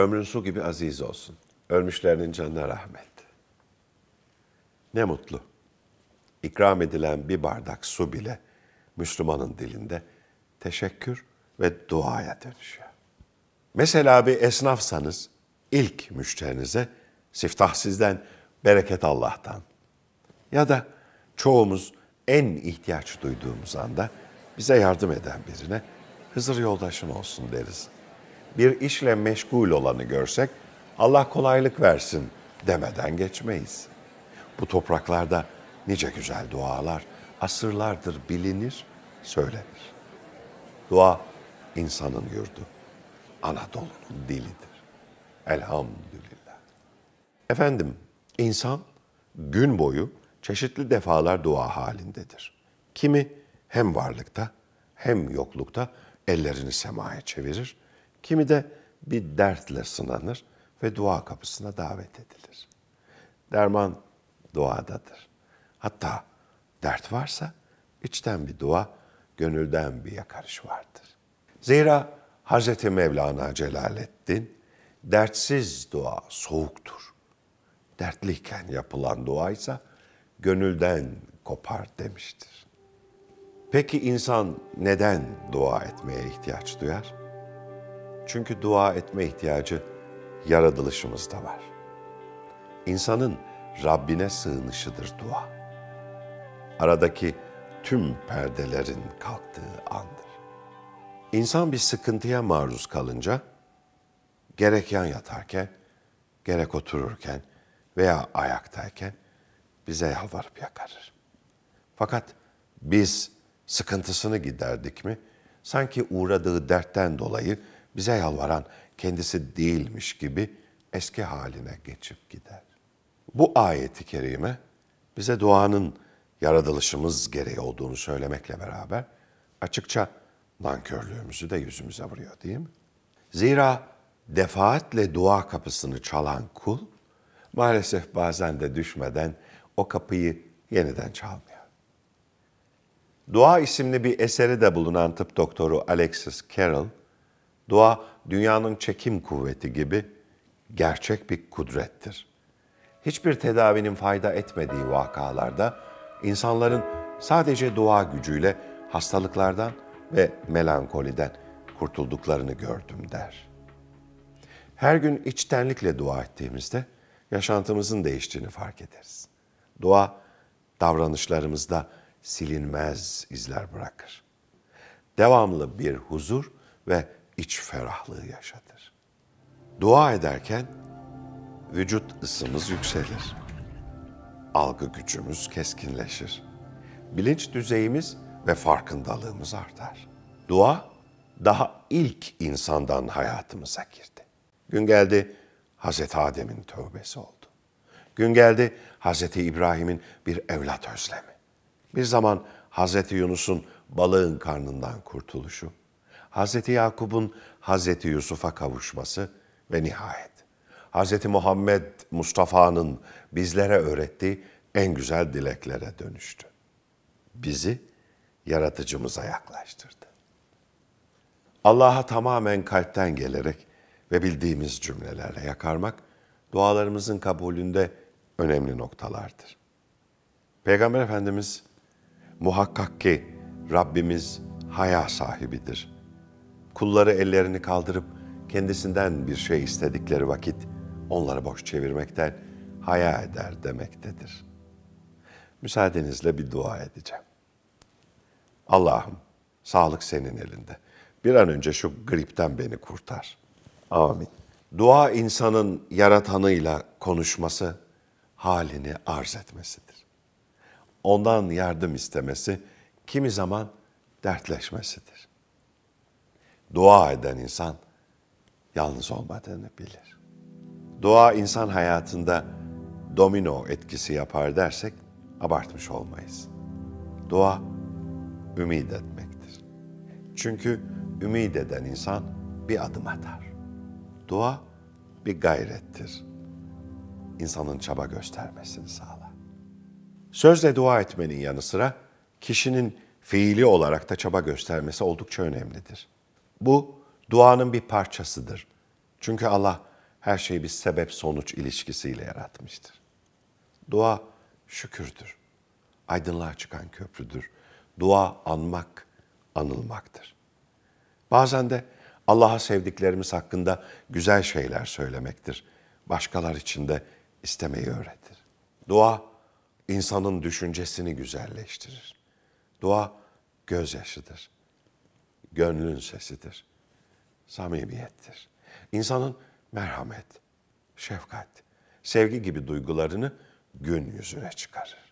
Ömrün su gibi aziz olsun. Ölmüşlerinin canına rahmet. Ne mutlu. İkram edilen bir bardak su bile Müslümanın dilinde teşekkür ve duaya dönüşüyor. Mesela bir esnafsanız ilk müşterinize siftah sizden, bereket Allah'tan. Ya da çoğumuz en ihtiyaç duyduğumuz anda bize yardım eden birine Hızır yoldaşın olsun deriz bir işle meşgul olanı görsek Allah kolaylık versin demeden geçmeyiz. Bu topraklarda nice güzel dualar asırlardır bilinir, söylenir. Dua insanın yurdu, Anadolu'nun dilidir. Elhamdülillah. Efendim, insan gün boyu çeşitli defalar dua halindedir. Kimi hem varlıkta hem yoklukta ellerini semaya çevirir, Kimi de bir dertle sınanır ve dua kapısına davet edilir. Derman duadadır. Hatta dert varsa içten bir dua, gönülden bir yakarış vardır. Zira Hz. Mevlana Celaleddin, dertsiz dua soğuktur. Dertliyken yapılan dua ise gönülden kopar demiştir. Peki insan neden dua etmeye ihtiyaç duyar? Çünkü dua etme ihtiyacı yaratılışımızda var. İnsanın Rabbine sığınışıdır dua. Aradaki tüm perdelerin kalktığı andır. İnsan bir sıkıntıya maruz kalınca gerek yan yatarken, gerek otururken veya ayaktayken bize yalvarıp yakarır. Fakat biz sıkıntısını giderdik mi? Sanki uğradığı dertten dolayı bize yalvaran kendisi değilmiş gibi eski haline geçip gider. Bu ayeti kerime bize duanın yaratılışımız gereği olduğunu söylemekle beraber açıkça nankörlüğümüzü de yüzümüze vuruyor değil mi? Zira defaatle dua kapısını çalan kul maalesef bazen de düşmeden o kapıyı yeniden çalmıyor. Dua isimli bir eseri de bulunan tıp doktoru Alexis Carroll Dua dünyanın çekim kuvveti gibi gerçek bir kudrettir. Hiçbir tedavinin fayda etmediği vakalarda insanların sadece dua gücüyle hastalıklardan ve melankoliden kurtulduklarını gördüm der. Her gün içtenlikle dua ettiğimizde yaşantımızın değiştiğini fark ederiz. Dua davranışlarımızda silinmez izler bırakır. Devamlı bir huzur ve iç ferahlığı yaşatır. Dua ederken vücut ısımız yükselir. Algı gücümüz keskinleşir. Bilinç düzeyimiz ve farkındalığımız artar. Dua daha ilk insandan hayatımıza girdi. Gün geldi Hazreti Adem'in tövbesi oldu. Gün geldi Hazreti İbrahim'in bir evlat özlemi. Bir zaman Hazreti Yunus'un balığın karnından kurtuluşu, Hz. Yakup'un Hz. Yusuf'a kavuşması ve nihayet Hz. Muhammed Mustafa'nın bizlere öğrettiği en güzel dileklere dönüştü. Bizi yaratıcımıza yaklaştırdı. Allah'a tamamen kalpten gelerek ve bildiğimiz cümlelerle yakarmak dualarımızın kabulünde önemli noktalardır. Peygamber Efendimiz muhakkak ki Rabbimiz haya sahibidir.'' kulları ellerini kaldırıp kendisinden bir şey istedikleri vakit onları boş çevirmekten haya eder demektedir. Müsaadenizle bir dua edeceğim. Allah'ım sağlık senin elinde. Bir an önce şu gripten beni kurtar. Amin. Dua insanın yaratanıyla konuşması, halini arz etmesidir. Ondan yardım istemesi, kimi zaman dertleşmesidir dua eden insan yalnız olmadığını bilir. Dua insan hayatında domino etkisi yapar dersek abartmış olmayız. Dua ümit etmektir. Çünkü ümit eden insan bir adım atar. Dua bir gayrettir. İnsanın çaba göstermesini sağlar. Sözle dua etmenin yanı sıra kişinin fiili olarak da çaba göstermesi oldukça önemlidir. Bu duanın bir parçasıdır. Çünkü Allah her şeyi bir sebep sonuç ilişkisiyle yaratmıştır. Dua şükürdür. Aydınlığa çıkan köprüdür. Dua anmak, anılmaktır. Bazen de Allah'a sevdiklerimiz hakkında güzel şeyler söylemektir. Başkalar için de istemeyi öğretir. Dua insanın düşüncesini güzelleştirir. Dua gözyaşıdır gönlün sesidir. Samimiyettir. İnsanın merhamet, şefkat, sevgi gibi duygularını gün yüzüne çıkarır.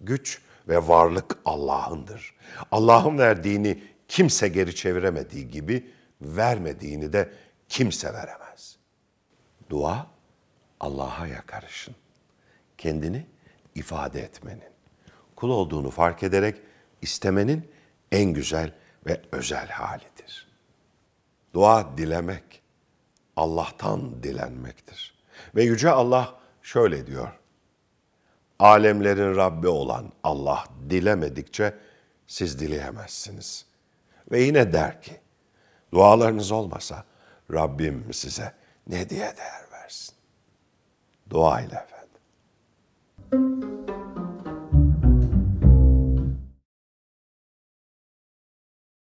Güç ve varlık Allah'ındır. Allah'ın verdiğini kimse geri çeviremediği gibi vermediğini de kimse veremez. Dua Allah'a yakarışın. Kendini ifade etmenin, kul olduğunu fark ederek istemenin en güzel ve özel halidir. Dua dilemek, Allah'tan dilenmektir. Ve Yüce Allah şöyle diyor, Alemlerin Rabbi olan Allah dilemedikçe siz dileyemezsiniz. Ve yine der ki, dualarınız olmasa Rabbim size ne diye değer versin? Dua ile efendim.